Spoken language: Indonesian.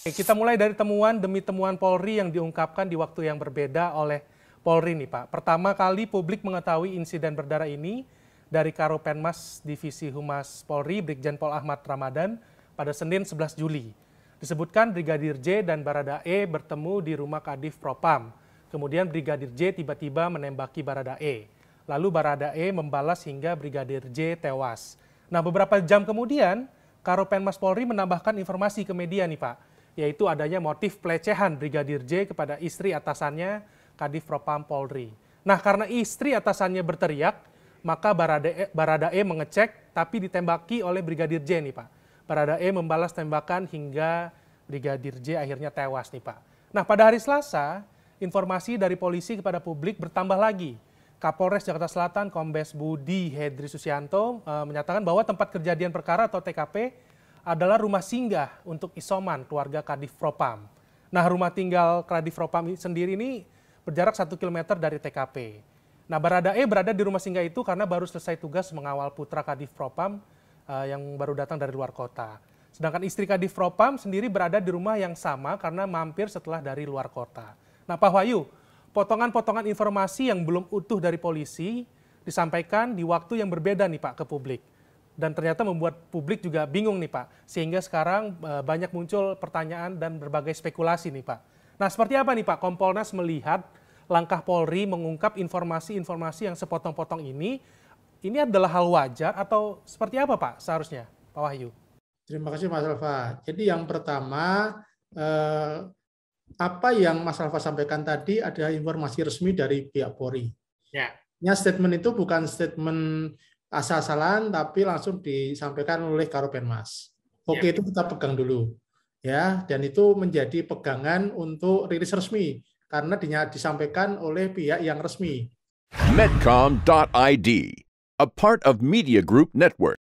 Kita mulai dari temuan demi temuan Polri yang diungkapkan di waktu yang berbeda oleh Polri nih Pak. Pertama kali publik mengetahui insiden berdarah ini dari Karopenmas Divisi Humas Polri Brigjen Pol Ahmad Ramadan pada Senin 11 Juli. Disebutkan Brigadir J dan Barada E bertemu di rumah Kadif Propam. Kemudian Brigadir J tiba-tiba menembaki Barada E. Lalu Barada E membalas hingga Brigadir J tewas. Nah beberapa jam kemudian Karopenmas Polri menambahkan informasi ke media nih Pak yaitu adanya motif pelecehan Brigadir J kepada istri atasannya Kadif Propam Polri. Nah, karena istri atasannya berteriak, maka Baradae, Baradae mengecek tapi ditembaki oleh Brigadir J nih Pak. Baradae membalas tembakan hingga Brigadir J akhirnya tewas nih Pak. Nah pada hari Selasa, informasi dari polisi kepada publik bertambah lagi. Kapolres Jakarta Selatan Kombes Budi Hedri Susianto e, menyatakan bahwa tempat kejadian perkara atau TKP adalah rumah singgah untuk isoman keluarga Kadif Propam. Nah, rumah tinggal Kadif Propam sendiri ini berjarak 1 km dari TKP. Nah, Baradae berada di rumah singgah itu karena baru selesai tugas mengawal putra Kadif Propam uh, yang baru datang dari luar kota. Sedangkan istri Kadif Propam sendiri berada di rumah yang sama karena mampir setelah dari luar kota. Nah, Pak Wahyu, potongan-potongan informasi yang belum utuh dari polisi disampaikan di waktu yang berbeda nih Pak ke publik dan ternyata membuat publik juga bingung nih Pak. Sehingga sekarang eh, banyak muncul pertanyaan dan berbagai spekulasi nih Pak. Nah seperti apa nih Pak Kompolnas melihat langkah Polri mengungkap informasi-informasi yang sepotong-potong ini, ini adalah hal wajar atau seperti apa Pak seharusnya Pak Wahyu? Terima kasih Mas Alfa. Jadi yang pertama, eh, apa yang Mas Alfa sampaikan tadi adalah informasi resmi dari pihak Polri. Ya. Ya, statement itu bukan statement asal-asalan tapi langsung disampaikan oleh Karopenmas. Ya. Oke, ya. itu kita pegang dulu. Ya, dan itu menjadi pegangan untuk rilis resmi karena disampaikan oleh pihak yang resmi. Medcom.id, a part of Media Group Network.